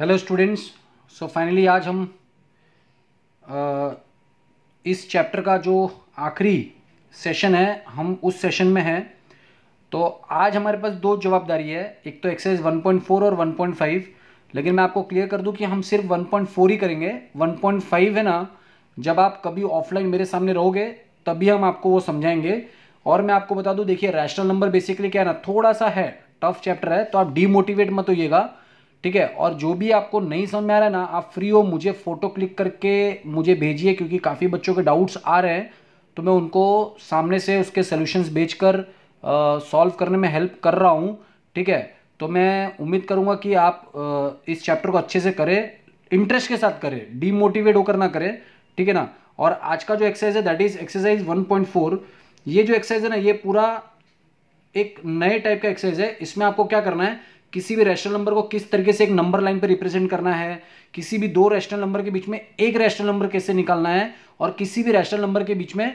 hello students so finally आज हम इस चैप्टर का जो आखिरी सेशन है हम उस सेशन में हैं तो आज हमारे पास दो जवाबदारी है एक तो एक्सरसाइज 1.4 और 1.5 लेकिन मैं आपको क्लियर कर दूं कि हम सिर्फ 1.4 ही करेंगे 1.5 है ना जब आप कभी ऑफलाइन मेरे सामने रहोगे तभी हम आपको वो समझाएंगे और मैं आपको बता दूँ देखिए रैशनल नंबर बेसिकली क्या है ना थोड़ा सा है टफ चैप्टर है तो आप डीमोटिवेट मत होइएगा ठीक है और जो भी आपको नहीं समझ में आ रहा है ना आप फ्री हो मुझे फ़ोटो क्लिक करके मुझे भेजिए क्योंकि काफ़ी बच्चों के डाउट्स आ रहे हैं तो मैं उनको सामने से उसके सोल्यूशंस बेच कर सॉल्व करने में हेल्प कर रहा हूँ ठीक है तो मैं उम्मीद करूँगा कि आप आ, इस चैप्टर को अच्छे से करें इंटरेस्ट के साथ करें डीमोटिवेट होकर ना करें ठीक है ना और आज का जो एक्सरसाइज है दैट इज एक्सरसाइज 1.4 ये जो एक्सरसाइज है ना ये पूरा एक नए टाइप का एक्सरसाइज है इसमें आपको क्या करना है किसी भी रैशनल नंबर को किस तरीके से एक नंबर लाइन पर रिप्रेजेंट करना है किसी भी दो रैशनल नंबर के बीच में एक रैशनल नंबर कैसे निकालना है और किसी भी रैशनल नंबर के बीच में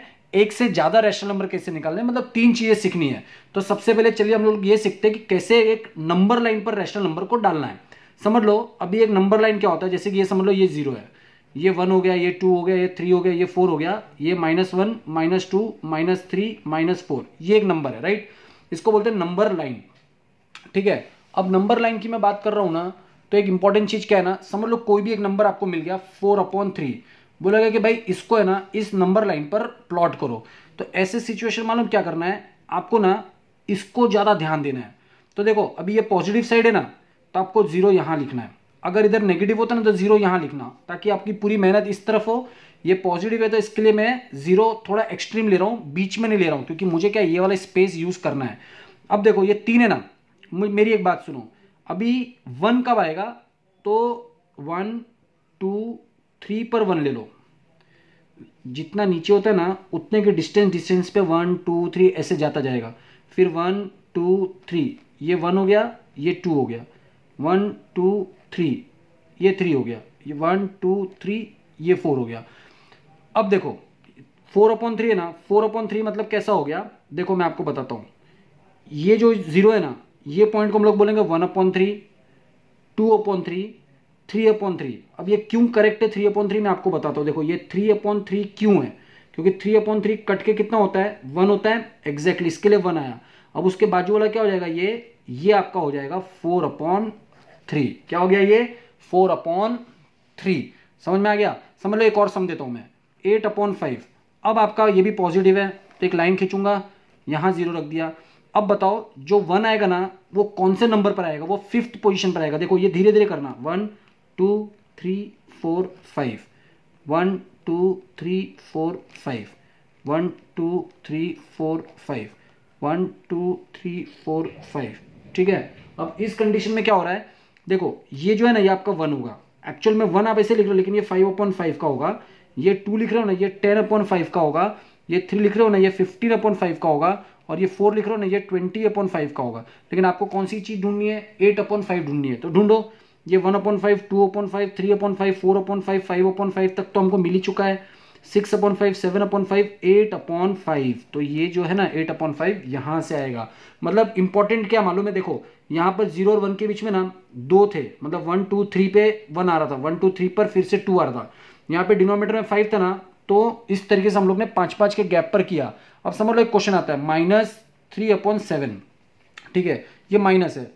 एक से ज़्यादा रैशनल नंबर कैसे निकालने है मतलब तीन चीज़ें सीखनी है तो सबसे पहले चलिए हम लोग ये सीखते हैं कि कैसे एक नंबर लाइन पर रैशनल नंबर को डालना है समझ लो अभी एक नंबर लाइन क्या होता है जैसे कि ये समझ लो ये जीरो है ये वन हो गया ये टू हो गया ये थ्री हो गया ये फोर हो गया ये minus one minus two minus three minus four ये एक नंबर है राइट इसको बोलते हैं नंबर लाइन ठीक है अब नंबर लाइन की मैं बात कर रहा हूँ ना तो एक इंपॉर्टेंट चीज़ क्या है ना समझ लो कोई भी एक नंबर आपको मिल गया फोर अपॉन थ्री बोला गया कि भाई इसको है ना इस नंबर लाइन पर प्लॉट करो तो ऐसे सिचुएशन मालूम क्या करना है आपको ना इसको ज़्यादा ध्यान देना है तो देखो अभी ये पॉजिटिव साइड है ना तो आपको जीरो यहां लिखना है अगर इधर नेगेटिव होता ना तो जीरो यहां लिखना ताकि आपकी पूरी मेहनत इस तरफ हो ये पॉजिटिव है तो इसके लिए मैं जीरो थोड़ा एक्सट्रीम ले रहा हूं बीच में नहीं ले रहा हूं क्योंकि मुझे क्या ये वाला स्पेस यूज़ करना है अब देखो ये तीन है ना मेरी एक बात सुनो अभी वन कब आएगा तो वन टू थ्री पर वन ले लो जितना नीचे होता है ना उतने के डिस्टेंस डिस्टेंस पे वन टू थ्री ऐसे जाता जाएगा फिर वन टू थ्री ये वन हो गया ये टू हो गया वन टू थ्री ये थ्री हो गया ये वन टू थ्री ये फोर हो गया अब देखो फोर अपॉन थ्री है ना फोर अपॉन थ्री मतलब कैसा हो गया देखो मैं आपको बताता हूँ ये जो ज़ीरो है ना ये पॉइंट को हम लोग बोलेंगे one upon three two upon three three upon three अब ये क्यों करेक्ट है थ्री अपॉन थ्री मैं आपको बताता हूँ देखो ये थ्री अपॉन थ्री क्यों है क्योंकि थ्री अपॉन थ्री कट के कितना होता है वन होता है एग्जैक्टली exactly, इसके लिए वन आया अब उसके बाजू वाला क्या हो जाएगा ये ये आपका हो जाएगा फोर अपॉन थ्री क्या हो गया ये फोर अपॉन थ्री समझ में आ गया समझ लो एक और समझ देता हूँ मैं एट अपॉन फाइव अब आपका ये भी पॉजिटिव है तो एक लाइन खींचूंगा यहाँ जीरो रख दिया अब बताओ जो वन आएगा ना वो कौन से नंबर पर आएगा वो फिफ्थ पोजिशन पर आएगा देखो ये धीरे धीरे करना one two three four five one two three four five one two three four five one two three four five ठीक है अब इस कंडीशन में क्या हो रहा है देखो ये जो है ना ये आपका वन होगा एक्चुअल में वन आप ऐसे लिख रहे हो लेकिन ये फाइव अपॉन फाइव का होगा ये टू लिख रहे हो ना ये टेन अपॉन फाइव का होगा ये थ्री लिख रहे हो ना ये फिफ्टीन अपॉन फाइव का होगा और ये फोर लिख रहा हो ना ये ट्वेंटी अपॉन फाइव का होगा लेकिन आपको कौन सी चीज़ ढूंढनी है एट अपॉन फाइव ढूंढनी है तो ढूंढो ये one upon five two upon five three upon five four upon five five upon five तक तो हमको मिल ही चुका है six upon five seven upon five eight upon five तो ये जो है ना एट अपॉन फाइव यहाँ से आएगा मतलब इंपॉर्टेंट क्या मालूम है देखो यहाँ पर जीरो और वन के बीच में ना दो थे मतलब वन टू थ्री पे वन आ रहा था वन टू थ्री पर फिर से टू आ रहा था यहाँ पे डिनोमीटर में फाइव था ना तो इस तरीके से हम लोग ने पांच पांच के गैप पर किया अब समझ लो एक क्वेश्चन आता है माइनस थ्री अपॉन सेवन ठीक है ये माइनस है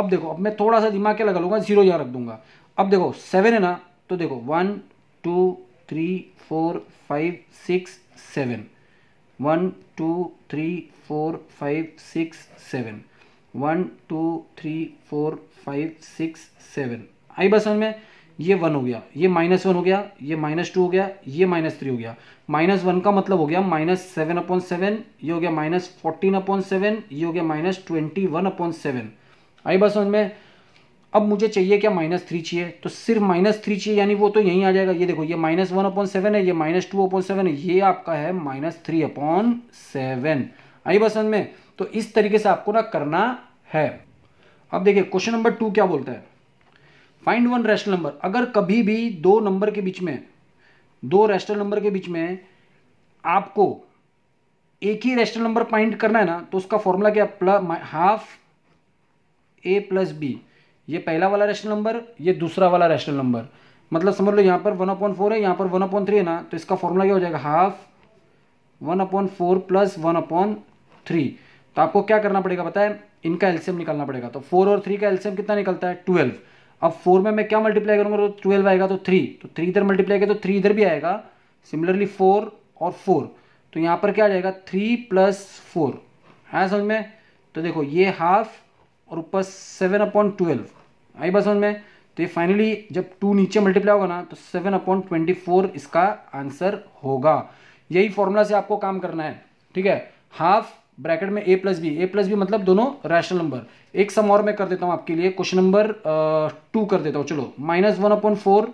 अब देखो अब मैं थोड़ा सा दिमाग क्या लगा लूंगा जीरो यहाँ रख दूंगा अब देखो सेवन है ना तो देखो one two three four five six seven one two three four five six seven one two three four five six seven आई बस समझ में ये वन हो गया ये माइनस वन हो गया ये माइनस टू हो गया ये माइनस थ्री हो गया माइनस वन का मतलब हो गया माइनस सेवन अपॉन सेवन ये हो गया माइनस फोर्टीन अपॉन सेवन ये हो गया minus twenty one upon seven आई बस समझ में अब मुझे चाहिए क्या माइनस थ्री चाहिए तो सिर्फ माइनस थ्री चाहिए यानी वो तो यहीं आ जाएगा ये देखो ये माइनस वन अपॉन सेवन है ये माइनस टू अपॉन सेवन है ये आपका है माइनस थ्री अपॉन सेवन आई बस समझ में तो इस तरीके से आपको ना करना है अब देखिए क्वेश्चन नंबर टू क्या बोलता है फाइंड वन रैशनल नंबर अगर कभी भी दो नंबर के बीच में दो रैशनल नंबर के बीच में आपको एक ही रैशनल नंबर फाइंड करना है ना तो उसका फॉर्मूला क्या plus half A plus B ये पहला वाला रैशनल नंबर ये दूसरा वाला रैशनल नंबर मतलब समझ लो यहाँ पर वन अपॉइंट फोर है यहाँ पर वन अपॉइंट थ्री है ना तो इसका फॉर्मूला क्या हो जाएगा half one upon four plus one upon three तो आपको क्या करना पड़ेगा बताए इनका एल्सियम निकालना पड़ेगा तो फोर और थ्री का एल्सियम कितना निकलता है ट्वेल्व अब फोर में मैं क्या मल्टीप्लाई करूंगा तो ट्वेल्व आएगा तो थ्री तो थ्री इधर मल्टीप्लाई किया तो थ्री इधर भी आएगा सिमिलरली फोर और फोर तो यहाँ पर क्या आ जाएगा थ्री प्लस फोर है समझ में तो देखो ये हाफ और ऊपर सेवन अपॉइंट ट्वेल्व आई बस समझ में तो ये फाइनली जब टू नीचे मल्टीप्लाई होगा ना तो सेवन अपॉइंट ट्वेंटी फोर इसका आंसर होगा यही फॉर्मूला से आपको काम करना है ठीक है हाफ ब्रैकेट में A plus B A plus B मतलब दोनों रैशनल नंबर एक सम और मैं कर देता हूँ आपके लिए क्वेश्चन नंबर टू कर देता हूँ चलो minus one upon four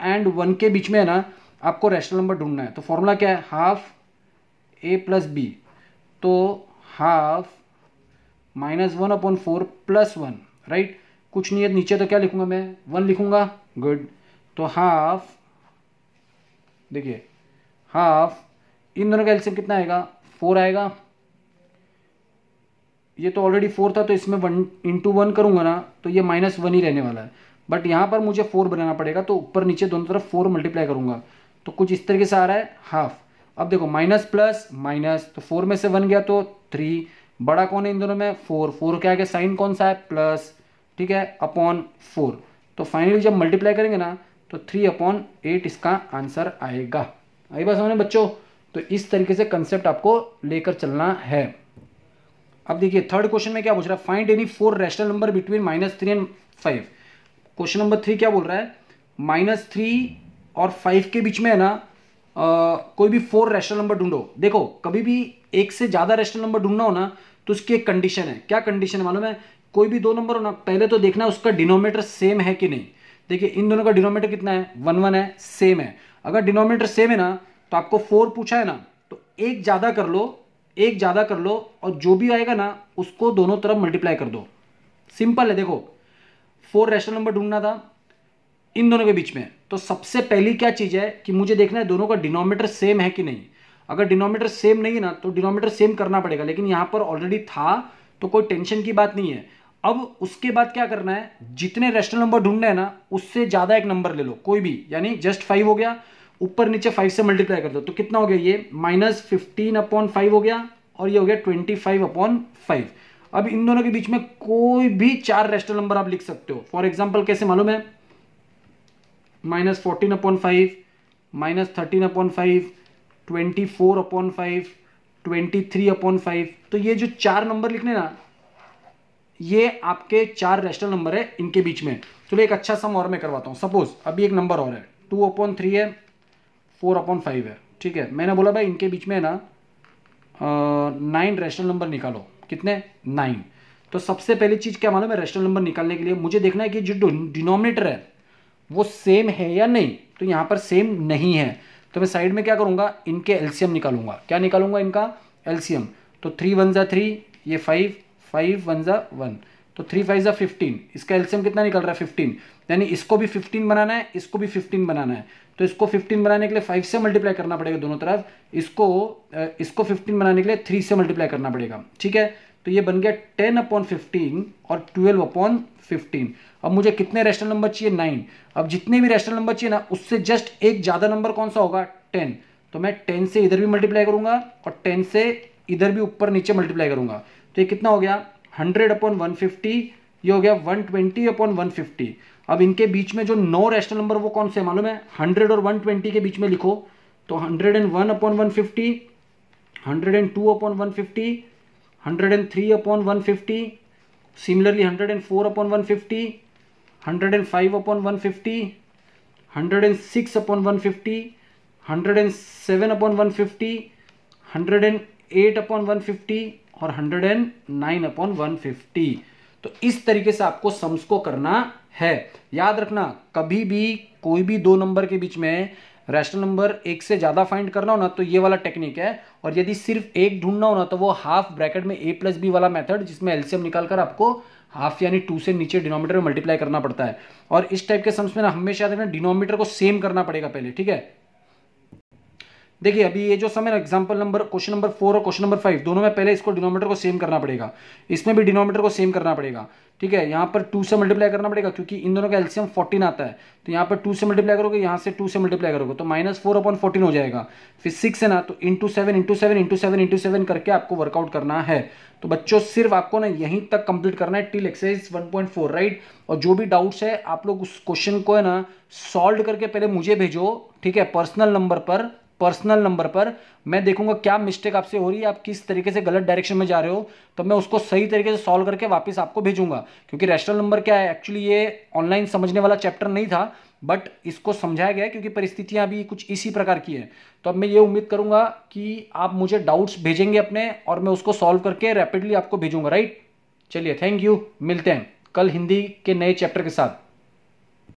and one के बीच में है ना आपको रैशनल नंबर ढूंढना है तो फॉर्मूला क्या है हाफ ए प्लस बी तो half minus one upon four plus one right कुछ नहीं है नीचे तो क्या लिखूंगा मैं वन लिखूंगा गुड तो हाफ देखिए हाफ इन दोनों का एल्सियम कितना आएगा फोर आएगा ये तो ऑलरेडी फोर था तो इसमें वन इंटू वन करूँगा ना तो ये माइनस वन ही रहने वाला है बट यहाँ पर मुझे फोर बनाना पड़ेगा तो ऊपर नीचे दोनों तरफ फोर मल्टीप्लाई करूँगा तो कुछ इस तरीके से आ रहा है हाफ अब देखो माइनस प्लस माइनस तो फोर में से वन गया तो थ्री बड़ा कौन है इन दोनों में फोर फोर क्या है साइन कौन सा है प्लस ठीक है अपॉन फोर तो फाइनली जब मल्टीप्लाई करेंगे ना तो थ्री अपॉन एट इसका आंसर आएगा आई बात हमने बच्चों तो इस तरीके से कंसेप्ट आपको लेकर चलना है अब देखिए थर्ड क्वेश्चन में क्या पूछ रहा है find any four rational number between minus three and five question number three क्या बोल रहा है माइनस थ्री और फाइव के बीच में है ना आ, कोई भी फोर रैशनल नंबर ढूंढो देखो कभी भी एक से ज़्यादा रैशनल नंबर ढूंढना हो ना तो उसकी एक कंडीशन है क्या कंडीशन है मालूम है कोई भी दो नंबर हो ना पहले तो देखना उसका डिनोमीटर सेम है कि नहीं देखिए इन दोनों का डिनोमीटर कितना है वन वन है सेम है अगर डिनोमीटर सेम है ना तो आपको फोर पूछा है ना तो एक ज़्यादा कर लो एक ज़्यादा कर लो और जो भी आएगा ना उसको दोनों तरफ मल्टीप्लाई कर दो सिंपल है देखो फोर रैशनल नंबर ढूंढना था इन दोनों के बीच में तो सबसे पहली क्या चीज़ है कि मुझे देखना है दोनों का डिनोमीटर सेम है कि नहीं अगर डिनोमीटर सेम नहीं है ना तो डिनोमीटर सेम करना पड़ेगा लेकिन यहाँ पर ऑलरेडी था तो कोई टेंशन की बात नहीं है अब उसके बाद क्या करना है जितने रेशनल नंबर ढूंढना है ना उससे ज़्यादा एक नंबर ले लो कोई भी यानी जस्ट फाइव हो गया ऊपर नीचे फाइव से मल्टीप्लाई कर दो तो कितना हो गया ये माइनस फिफ्टीन अपॉन फाइव हो गया और ये हो गया ट्वेंटी फाइव अपॉन फाइव अब इन दोनों के बीच में कोई भी चार रेस्टल नंबर आप लिख सकते हो फॉर एग्जाम्पल कैसे मालूम है minus fourteen upon five minus thirteen upon five twenty four upon five twenty three upon five तो ये जो चार नंबर लिखने ना ये आपके चार रेस्टल नंबर है इनके बीच में चलो तो एक अच्छा सम और मैं करवाता हूँ सपोज अभी एक नंबर और है टू अपॉन थ्री है फोर अपॉन फाइव है ठीक है मैंने बोला भाई इनके बीच में ना नाइन रेशनल नंबर निकालो कितने नाइन तो सबसे पहली चीज़ क्या मालूम है रेशनल नंबर निकालने के लिए मुझे देखना है कि जो डिनोमिनेटर है वो सेम है या नहीं तो यहाँ पर सेम नहीं है तो मैं साइड में क्या करूँगा इनके एल्सीयम निकालूंगा क्या निकालूंगा इनका एल्सीयम तो थ्री वन ज़ा थ्री ये फाइव फाइव वन ज़ा वन तो थ्री फाइव ज़ा फिफ्टीन इसका एल्सीयम कितना निकल रहा है फिफ्टीन यानी इसको भी फिफ्टीन बनाना है इसको भी फिफ्टीन बनाना है तो इसको 15 बनाने के लिए 5 से मल्टीप्लाई करना पड़ेगा दोनों तरफ इसको इसको 15 बनाने के लिए 3 से मल्टीप्लाई करना पड़ेगा ठीक है तो ये बन गया 10 अपॉन फिफ्टीन और 12 अपॉन फिफ्टीन अब मुझे कितने रेशनल नंबर चाहिए नाइन अब जितने भी रेशनल नंबर चाहिए ना उससे जस्ट एक ज़्यादा नंबर कौन सा होगा टेन तो मैं टेन से इधर भी मल्टीप्लाई करूंगा और टेन से इधर भी ऊपर नीचे मल्टीप्लाई करूंगा तो ये कितना हो गया हंड्रेड अपॉन वन फिफ्टी ये हो गया one twenty upon one fifty अब इनके बीच में जो नौ रैशनल नंबर वो कौन से मालूम है 100 और 120 के बीच में लिखो तो hundred and one upon one fifty hundred and two upon one fifty hundred and three upon one fifty similarly hundred and four upon one fifty hundred and five upon one fifty hundred and six upon one fifty hundred and seven upon one fifty hundred and eight upon one fifty और hundred and nine upon one fifty तो इस तरीके से आपको sums को करना है याद रखना कभी भी कोई भी दो नंबर के बीच में रैशनल नंबर एक से ज़्यादा फाइंड करना हो ना तो ये वाला टेक्निक है और यदि सिर्फ एक ढूंढना हो ना तो वो हाफ ब्रैकेट में ए प्लस बी वाला मेथड जिसमें एलसीएम निकालकर आपको हाफ यानी टू से नीचे डिनोमीटर में मल्टीप्लाई करना पड़ता है और इस टाइप के सम्स में ना हमेशा याद रखना डिनोमीटर को सेम करना पड़ेगा पहले ठीक है देखिए अभी ये जो समय है example number question number four और क्वेश्चन नंबर फाइव दोनों में पहले इसको डिनोमीटर को सेम करना पड़ेगा इसमें भी डिनोमीटर को सेम करना पड़ेगा ठीक है यहाँ पर टू से मल्टीप्लाई करना पड़ेगा क्योंकि इन दोनों का एल्सियम फोर्टीन आता है तो यहाँ पर टू से मल्टीप्लाई करोगे यहाँ से टू से मल्टीप्लाई करोगे तो माइनस फोर अपॉन फोर्टीन हो जाएगा फिर सिक्स है ना तो into seven into seven into seven into seven करके आपको वर्कआउट करना है तो बच्चों सिर्फ आपको ना यहीं तक कंप्लीट करना है टिल एक्सरसाइज फोर राइट और जो भी डाउट्स है आप लोग उस क्वेश्चन को है ना सॉल्व करके पहले मुझे भेजो ठीक है पर्सनल नंबर पर पर्सनल नंबर पर मैं देखूंगा क्या मिस्टेक आपसे हो रही है आप किस तरीके से गलत डायरेक्शन में जा रहे हो तो मैं उसको सही तरीके से सॉल्व करके वापस आपको भेजूंगा क्योंकि रैशनल नंबर क्या है एक्चुअली ये ऑनलाइन समझने वाला चैप्टर नहीं था बट इसको समझाया गया क्योंकि परिस्थितियां अभी कुछ इसी प्रकार की है तो अब मैं ये उम्मीद करूंगा कि आप मुझे डाउट्स भेजेंगे अपने और मैं उसको सॉल्व करके रैपिडली आपको भेजूंगा राइट चलिए थैंक यू मिलते हैं कल हिंदी के नए चैप्टर के साथ